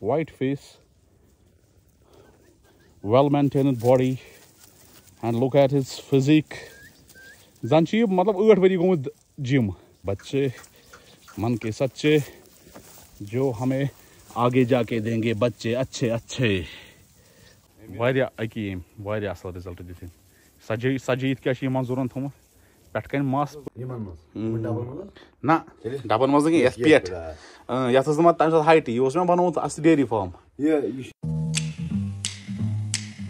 white face, well-maintained body, and look at his physique. زن چھِ یہِ مطلب ٲٹھ ؤری گوٚمُت جِم بچے मन के सच्चे जो हमें आगे जाके देंगे बच्चे अच्छे अच्छे वारिया अकी वारिया असल रिजल्ट दिथ सजे सजयित क्या मंजूरन थोमुत پٮ۪ٹھٕ کَنہِ مَس نہ ڈَبَن منٛز نہٕ کینٛہہ یَتھ پیٹھ یَتھ ٲس نہٕ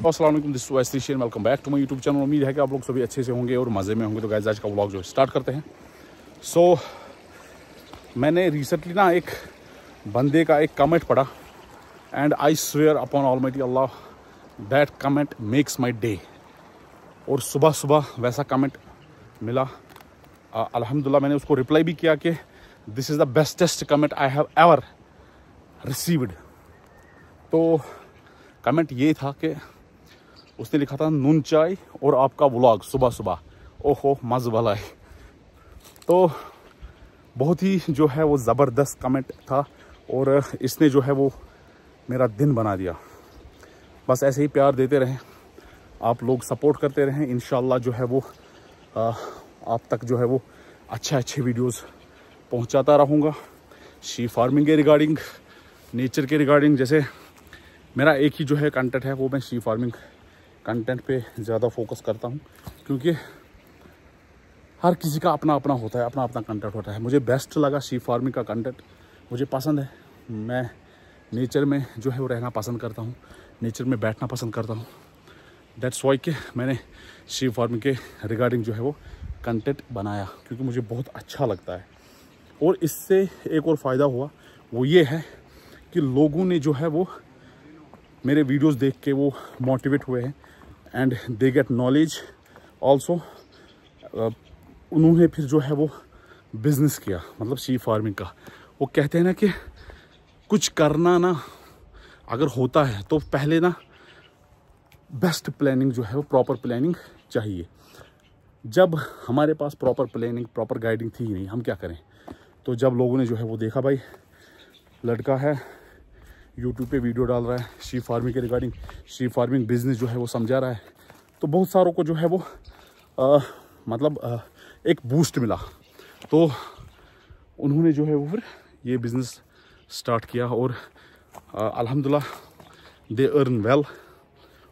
असलम दिस इस शेयर welcome back to my YouTube channel उम्मीद है कि आप लोग सभी अच्छे से होंगे और मज़े में होंगे तो गाइज आज का ब्लॉग जो स्टार्ट करते हैं सो so, मैंने रिसेंटली ना एक बंदे का एक कमेंट पढ़ा and I swear upon all my Allah that comment makes my day और सुबह सुबह वैसा कमेंट मिला अल्हम्दुलिल्लाह मैंने उसको रिप्लाई भी किया कि this is the bestest comment I have ever received तो कमेंट ये था कि उसने लिखा था नून चाय और आपका व्लॉग सुबह सुबह ओहो मज है तो बहुत ही जो है वो ज़बरदस्त कमेंट था और इसने जो है वो मेरा दिन बना दिया बस ऐसे ही प्यार देते रहें आप लोग सपोर्ट करते रहें इन जो है वो आप तक जो है वो अच्छे अच्छे वीडियोस पहुंचाता रहूँगा शी फार्मिंग के रिगार्डिंग नेचर के रिगार्डिंग जैसे मेरा एक ही जो है कंटेंट है वो मैं शी फार्मिंग कंटेंट पे ज़्यादा फोकस करता हूँ क्योंकि हर किसी का अपना अपना होता है अपना अपना कंटेंट होता है मुझे बेस्ट लगा शी फार्मिंग का कंटेंट मुझे पसंद है मैं नेचर में जो है वो रहना पसंद करता हूँ नेचर में बैठना पसंद करता हूँ दैट्स वाई के मैंने शिव फार्मिंग के रिगार्डिंग जो है वो कंटेंट बनाया क्योंकि मुझे बहुत अच्छा लगता है और इससे एक और फ़ायदा हुआ वो ये है कि लोगों ने जो है वो मेरे वीडियोस देख के वो मोटिवेट हुए हैं and they get knowledge also उन्होंने फिर जो है वो बिज़नेस किया मतलब सी फार्मिंग का वो कहते हैं ना कि कुछ करना ना अगर होता है तो पहले ना बेस्ट प्लानिंग जो है वो प्रॉपर प्लानिंग चाहिए जब हमारे पास प्रॉपर प्लानिंग प्रॉपर गाइडिंग थी ही नहीं हम क्या करें तो जब लोगों ने जो है वो देखा भाई लड़का है यूट्यूब पे वीडियो डाल रहा है शी फार्मिंग के रिगार्डिंग शी फार्मिंग बिजनेस जो है वो समझा रहा है तो बहुत सारों को जो है वो आ, मतलब आ, एक बूस्ट मिला तो उन्होंने जो है वो फिर ये बिज़नेस स्टार्ट किया और अलहमदिल्ला दे अर्न वेल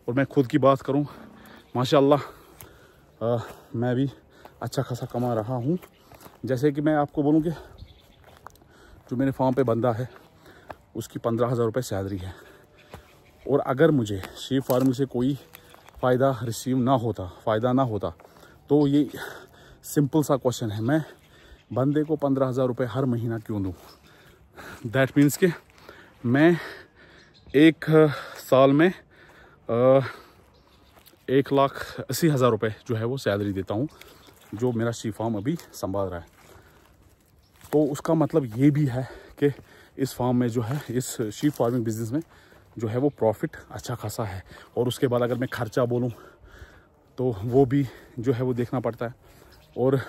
और मैं खुद की बात करूँ माशाल्लाह मैं भी अच्छा खासा कमा रहा हूँ जैसे कि मैं आपको बोलूँ कि जो मेरे फार्म पे बंदा है उसकी पंद्रह हज़ार रुपये सैलरी है और अगर मुझे शीप फार्मिंग से कोई फ़ायदा रिसीव ना होता फ़ायदा ना होता तो ये सिंपल सा क्वेश्चन है मैं बंदे को पंद्रह हज़ार रुपये हर महीना क्यों दूँ दैट मीन्स के मैं एक साल में एक लाख अस्सी हज़ार रुपये जो है वो सैलरी देता हूँ जो मेरा शी फार्म अभी संभाल रहा है तो उसका मतलब ये भी है कि इस फार्म में जो है इस शीप फार्मिंग बिज़नेस में जो है वो प्रॉफिट अच्छा खासा है और उसके बाद अगर मैं खर्चा बोलूँ तो वो भी जो है वो देखना पड़ता है और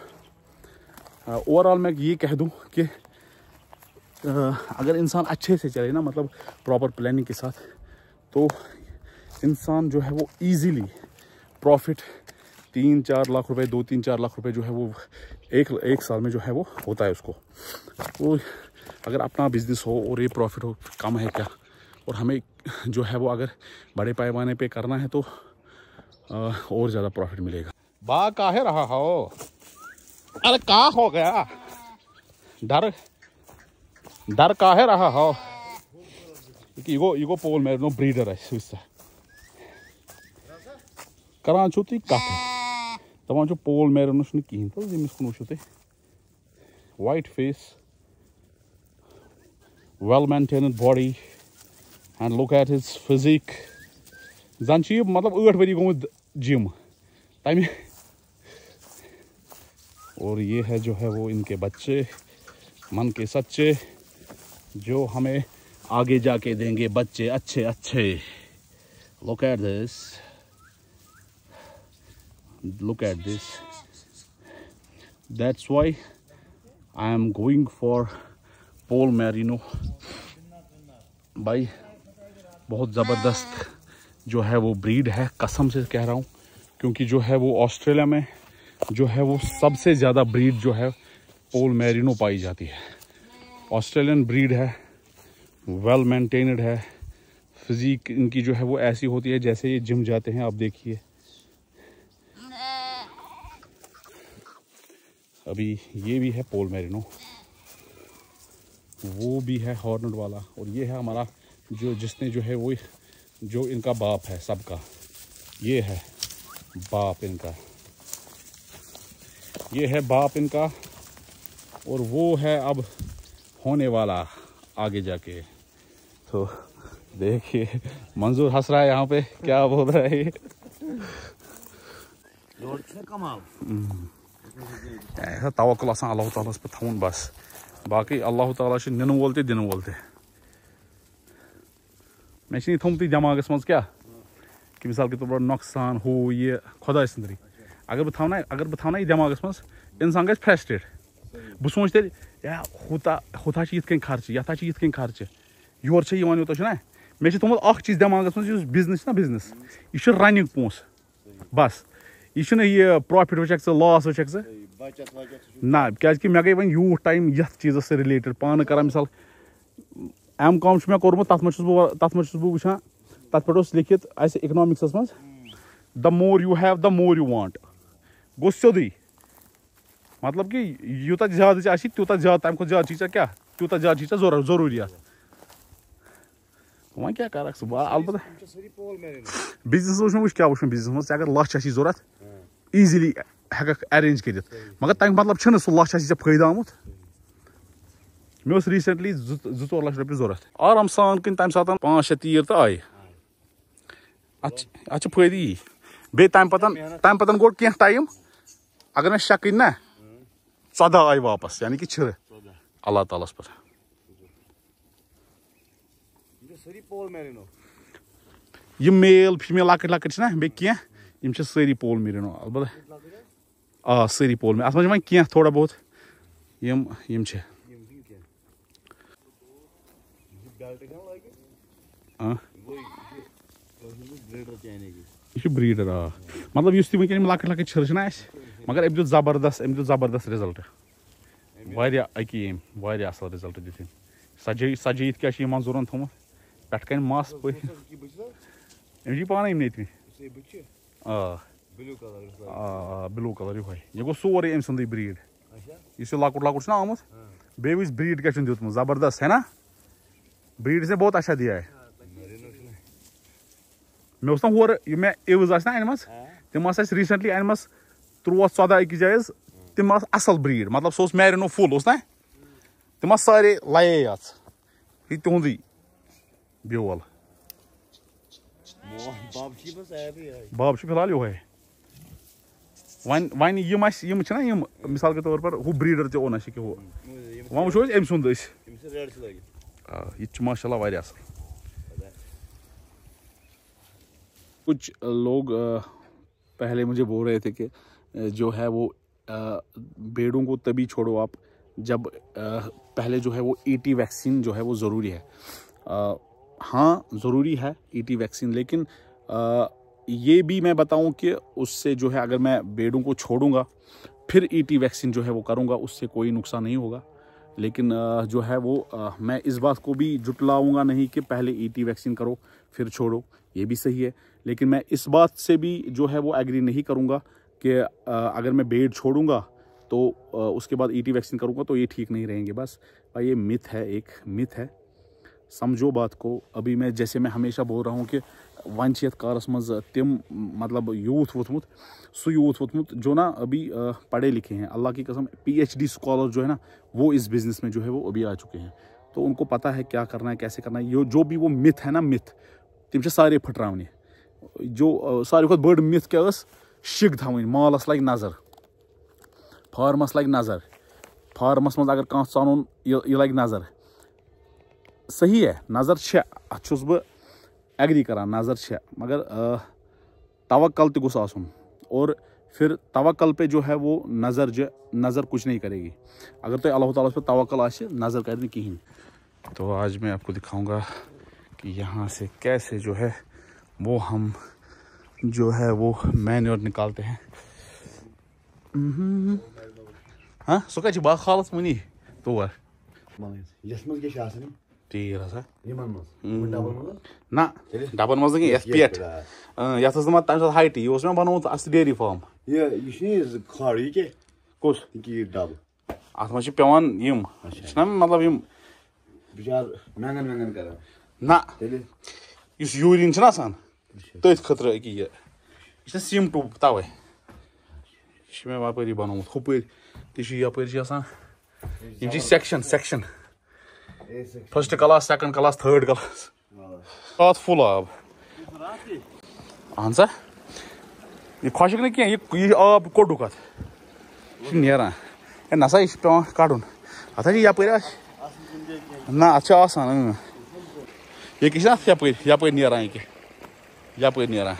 ओवरऑल मैं ये कह दूँ कि अगर इंसान अच्छे से चले ना मतलब प्रॉपर प्लानिंग के साथ तो इंसान जो है वो ईजीली प्रॉफिट तीन चार लाख रुपए दो तीन चार लाख रुपए जो है वो एक एक साल में जो है वो होता है उसको तो अगर अपना बिजनेस हो और ये प्रॉफिट हो कम है क्या और हमें जो है वो अगर बड़े पैमाने पे करना है तो और ज़्यादा प्रॉफिट मिलेगा बा काहे रहा हो अरे कहा हो गया डर डर काहे रहा हो इगो इगो पोल मेरे नो ब्रीडर है स्विस्सा کران چھو تُہۍ کَتھ دَپان چھُ پول میرَن نہٕ چھُنہٕ کِہیٖنۍ تہٕ ییٚمِس کُن وٕچھِو تُہۍ white face well maintained body and look at his physique زَن چھُ یہِ مطلب ٲٹھ ؤری گوٚمُت جِم تَمہِ اور یہِ ہے جو ہے وہ اِن کے بَچے मन के सच्चे जो हमें आगे जाके देंगे बच्चे अच्छे अच्छे look at this look at this that's why i am going for Poll Merino भाई बहुत ज़बरदस्त जो है वो ब्रीड है कसम से कह रहा हूँ क्योंकि जो है वो ऑस्ट्रेलिया में जो है वो सबसे ज़्यादा ब्रीड जो है पोल मैरिनो पाई जाती है ऑस्ट्रेलियन ब्रीड है वेल मेंटेन्ड है फिजिक इनकी जो है वो ऐसी होती है जैसे ये जिम जाते हैं आप देखिए अभी ये भी है पोल मेरिनो वो भी है हॉर्नड वाला और ये है हमारा जो जिसने जो है वो जो इनका बाप है सबका ये है बाप इनका ये है बाप इनका और वो है अब होने वाला आगे जाके तो देखिए मंजूर हंस रहा है यहाँ पे क्या बोल रहा है ये توکل آسان اللہ تعالیٰ ہس پہ تھاؤن بس باقی اللہ تعالیٰ نن وول تہ دن وول تہ मे ये थोमत मज क्या कि मिसाल के तौर पर नुकसान हो ये खुदा सदरी अगर बह थाना अगर बह थाना यह दिमागस मज इंसान गए फ्रस्ट्रेट बह सोच तेल या हूता हूता खर्च यथा इत कन खर्च योर यूत ना मे थोमत चीज दिमागस मज बिजनेस ना बिजनेस यह रनिंग पोस बस यह प्रॉफिट वे लॉस वे ना क्या मे गई वन यूथ टाइम ये चीज़ से रिलेटेड पान कर मिसाल एम कॉम मैं कोर्मुत तथ मे तथ मे वा तथ पे लिखित अस इकनिक्स मज the more you have the more you want go सोद मतलब कि यूत ज्यादा ऐसी तूत ज्यादा तमें ज्यादा चीज क्या तूत ज्यादा चीज़ ज़रूरी है وۄنۍ کیٛاہ کَرَکھ ژٕ البتہ بِزنِسَس وٕچھُن وٕچھ کیٛاہ وٕچھُن بِزنِسَس منٛز ژےٚ اگر لَچھ آسی ضوٚرَتھ ایٖزِلی ہٮ۪کَکھ اٮ۪رینٛج کٔرِتھ مگر تَمیُک مطلب چھُنہٕ سُہ لَچھ آسی ژےٚ فٲیدٕ آمُت مےٚ اوس ریٖسٮ۪نٛٹلی زٕ زٕ ژور لَچھ رۄپیہِ ضوٚرَتھ آرام سان کٕنۍ تَمہِ ساتہٕ پانٛژھ شےٚ تیٖر تہٕ آیہِ اَتھ چھِ اَتھ چھِ فٲیدٕ یی بیٚیہِ تَمہِ پَتَن تَمہِ پَتَن گوٚو کینٛہہ ٹایم اگر مےٚ شےٚ کٕنۍ نہ ژۄداہ آیہِ واپَس یعنی کہِ چھِرٕ اللہ تعالیٰ ہَس پٮ۪ٹھ سٲری پول میرینو یِم میل فِمیل لۄکٕٹۍ لۄکٕٹۍ چھِنا بیٚیہِ کینٛہہ یِم چھِ سٲری پول میرینو البتہ آ سٲری پول مےٚ اَتھ منٛز چھِ وۄنۍ کینٛہہ تھوڑا بہت یِم یِم چھِ یہِ چھُ برٛیٖڈَر آ مطلب یُس تہِ وٕنۍکٮ۪ن یِم لۄکٕٹۍ لۄکٕٹۍ چھِر چھِنا اَسہِ مگر أمۍ دیُت زبردَست أمۍ دیُت زبردَست رِزَلٹ واریاہ اَکی أمۍ واریاہ اَصٕل رِزَلٹ دیُت أمۍ سَجٲیِتھ سَجٲیِتھ کیٛاہ چھِ یِمَن ضوٚرَن تھوٚمُت پٮ۪ٹھ کَنہِ مَس پٔتھۍ یِم چھِ پانَے یِم نٔتمہِ آ آ بِلوٗ کَلَر یِہوٚے یہِ گوٚو سورُے أمۍ سُنٛدٕے برٛیٖڈ یُس یہِ لۄکُٹ لۄکُٹ چھُنہ آمُت بیٚیہِ وٕچھ برٛیٖڈ کیٛاہ چھُن دیُتمُت زبردست ہے نا برٛیٖڈ چھِ مےٚ بہت اچھا دِیا مےٚ اوس نہ ہورٕ یِم مےٚ اِوٕز آسہِ نہ اَنِمَژ تِم آسہٕ اَسہِ ریٖسٮ۪نٛٹلی اَنِمَژ تُرٛواہ ژۄداہ أکِس جایہِ حظ تِم آسہٕ اَصٕل برٛیٖڈ مطلب سُہ اوس میرِنو فُل اوس نہ تِم آسہٕ سارے لَیے اَتھ یہِ تِہُنٛدُے بیول بب فلحال यो वन वा यम मिसाल के तौर पर हु ब्रीडर ते ओन अक हु वो वो सुंद माशा वह असल कुछ लोग पहले मुझे बोल रहे थे कि जो है वो बेड़ों को तभी छोड़ो आप जब पहले जो है वो ईटी वैक्सीन जो है वो ज़रूरी है हाँ ज़रूरी है ईटी e वैक्सीन लेकिन आ, ये भी मैं बताऊं कि उससे जो है अगर मैं बेड़ों को छोड़ूंगा फिर ईटी e वैक्सीन जो है वो करूंगा उससे कोई नुकसान नहीं होगा लेकिन जो है वो मैं इस बात को भी जुटलाऊंगा नहीं कि पहले ईटी e वैक्सीन करो फिर छोड़ो ये भी सही है लेकिन मैं इस बात से भी जो है वो एग्री नहीं करूँगा कि अगर मैं बेड छोड़ूंगा तो उसके बाद ई वैक्सीन करूँगा तो ये ठीक नहीं रहेंगे बस ये मिथ है एक मिथ है समझो बात को अभी मैं जैसे मैं हमेशा बोल रहा हूँ कि वन च कारस मज तम मतलब यूथ वोथमुत सू यूथ वोथमुत जो ना अभी पढ़े लिखे हैं अल्लाह की कसम पीएचडी स्कॉलर जो है ना वो इस बिज़नेस में जो है वो अभी आ चुके हैं तो उनको पता है क्या करना है कैसे करना है यो जो भी वो मिथ है ना मिथ तम सारे फटरवन जो सारे खुद बड़ मिथ क्या शिक थवन मालस लगे नज़र फार्मस लगे नज़र फार्मस मज अगर कह यह लगे नज़र صحیح ہے نظر چھےٚ अस چھُس بہٕ ایٚگری کَران نظر چھےٚ مگر توکل और फिर آسُن اور پھر توکل پے جو ہے وہ نظر جو نظر कुछ नहीं करेगी अगर तुम तो अल्लाह ताला पे तवक्ल आसे नज़र करे कहीं तो आज मैं आपको दिखाऊंगा कि यहाँ से कैसे जो है वो हम जो है वो मैन्योर निकालते हैं हम्म। हाँ सो कह बाख खालस तौर तो تیٖل ہسا یِمن منٛز نہ ڈبن منٛز نہٕ کینٛہہ یتھ پیٹھ یتھ ٲس نہٕ مےٚ تمہِ ساتہٕ ہایٹٕے یہِ اوس مےٚ بنومُت اَصلی ڈیری فارم یہِ چھُ کھالہٕ یہِ کیٛاہ کُس ڈبہٕ اتھ منٛز چھِ پیٚوان یِم چھِنا مطلب یِم نہ یُس یوٗریٖن چھُنہ آسان تٔتھۍ خٲطرٕ أکیٛاہ یہِ یہِ چھِنہ سِم ٹوٗب تَوَے یہِ چھُ مےٚ یپٲری بنومُت ہُپٲرۍ تہِ چھُ یپٲرۍ چھِ آسان یِم چھِ section section first class second class تھٲڈ کلاس راتھ فُل آب اہن سا یہِ خۄشِک نہٕ کینٛہہ یہِ آب کوٚڑُکھ اَتھ یہِ چھُ نیران ہے نہ سا یہِ چھُ پیٚوان کَڑُن اَتھ حظ چھِ یَپٲرۍ اَسہِ نہ اَتھ چھِ آسان ییٚکیٛاہ چھِنہ اَتھ یَپٲرۍ یَپٲرۍ نیران ییٚکیٛاہ یَپٲرۍ نیران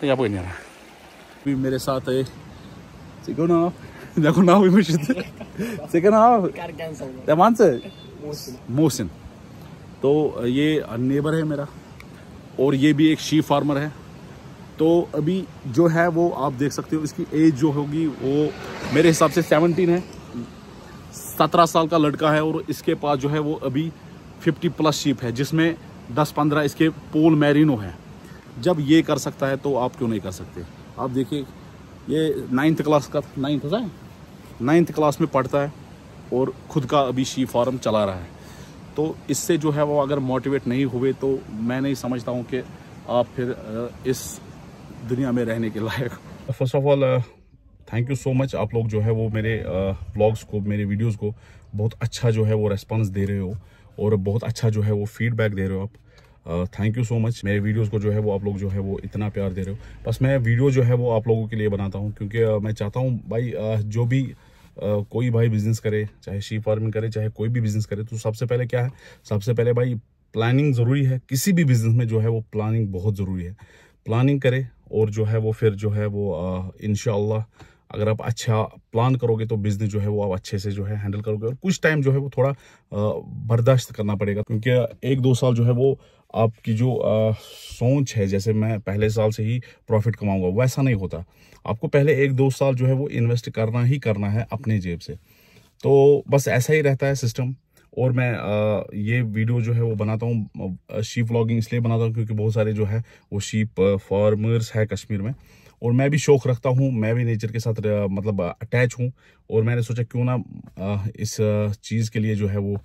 تہٕ یَپٲرۍ نیران میرے ساتھ ژےٚ گوٚو ناو مےٚ گوٚو ناوٕے مٔشِد ژےٚ کیٛاہ ناو ژےٚ وَن ژٕ मोहसिन तो ये नेबर है मेरा और ये भी एक शी फार्मर है तो अभी जो है वो आप देख सकते हो इसकी एज जो होगी वो मेरे हिसाब से सेवनटीन है सत्रह साल का लड़का है और इसके पास जो है वो अभी फिफ्टी प्लस शीप है जिसमें दस पंद्रह इसके पोल मैरिनो हैं जब ये कर सकता है तो आप क्यों नहीं कर सकते आप देखिए ये नाइन्थ क्लास का नाइन्थ होता है नाइन्थ क्लास में पढ़ता है और ख़ुद का अभी शी फार्म चला रहा है तो इससे जो है वो अगर मोटिवेट नहीं हुए तो मैं नहीं समझता हूँ कि आप फिर इस दुनिया में रहने के लायक first of all thank you so much आप लोग जो है वो मेरे ब्लॉग्स को मेरे वीडियोस को बहुत अच्छा जो है वो रेस्पॉन्स दे रहे हो और बहुत अच्छा जो है वो फीडबैक दे रहे हो आप थैंक यू सो मच मेरे वीडियोस को जो है वो आप लोग जो है वो इतना प्यार दे रहे हो बस मैं वीडियो जो है वो आप लोगों के लिए बनाता हूँ क्योंकि uh, मैं चाहता हूँ भाई uh, जो भी कोई भाई बिजनेस करे चाहे शीप फार्मिंग करे चाहे कोई भी बिजनेस करे तो सबसे पहले क्या है सबसे पहले भाई प्लानिंग ज़रूरी है किसी भी बिजनेस में जो है वो प्लानिंग बहुत ज़रूरी है प्लानिंग करे और जो है वो फिर जो है वो इन अगर आप अच्छा प्लान करोगे तो बिजनेस जो है वो आप अच्छे से जो है हैंडल करोगे और कुछ टाइम जो है वो थोड़ा बर्दाश्त करना पड़ेगा क्योंकि एक दो साल जो है वो आपकी जो आ, सोच है जैसे मैं पहले साल से ही प्रॉफिट कमाऊंगा वैसा नहीं होता आपको पहले एक दो साल जो है वो इन्वेस्ट करना ही करना है अपने जेब से तो बस ऐसा ही रहता है सिस्टम और मैं आ, ये वीडियो जो है वो बनाता हूँ शीप व्लॉगिंग इसलिए बनाता हूँ क्योंकि बहुत सारे जो है वो शीप फार्मर्स है कश्मीर में और मैं भी शौक़ रखता हूँ मैं भी नेचर के साथ मतलब अटैच हूँ और मैंने सोचा क्यों ना इस चीज़ के लिए जो है वो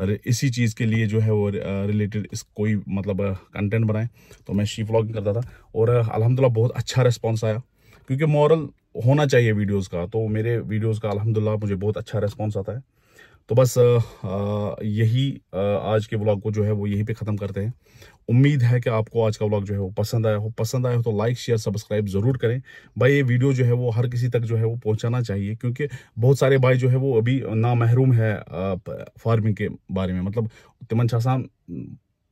इसी चीज़ के लिए जो है वो रिलेटेड इस कोई मतलब कंटेंट बनाए तो मैं शी व्लॉगिंग करता था और अलहमदिल्ला बहुत अच्छा रिस्पॉन्स आया क्योंकि मॉरल होना चाहिए वीडियोज़ का तो मेरे वीडियोज़ का अलहमदिल्ला मुझे बहुत अच्छा रिस्पॉन्स आता है तो बस यही आज के ब्लॉग को जो है वो यहीं पे ख़त्म करते हैं उम्मीद है कि आपको आज का ब्लॉग जो है वो पसंद आया हो पसंद आया हो तो लाइक शेयर सब्सक्राइब ज़रूर करें भाई ये वीडियो जो है वो हर किसी तक जो है वो पहुंचाना चाहिए क्योंकि बहुत सारे भाई जो है वो अभी नामहरूम है फार्मिंग के बारे में मतलब तिमन छासान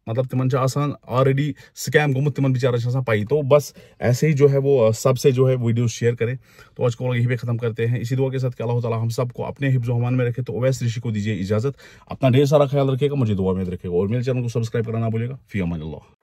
मतलब तिमन आसान ऑलरेडी स्कैम गुम तिमन बेचारा पाई तो बस ऐसे ही जो है वो सबसे जो है वीडियो शेयर करें तो आज को यही पे ख़त्म करते हैं इसी दुआ के साथ कि अल्लाह ताला हम सबको अपने हिफ्ज हमान में रखे तो ओवैस ऋषि को दीजिए इजाज़त अपना ढेर सारा ख्याल रखेगा मुझे दुआ में रखेगा और मेरे चैनल को सब्सक्राइब करना बोलेगा फ़ी अमान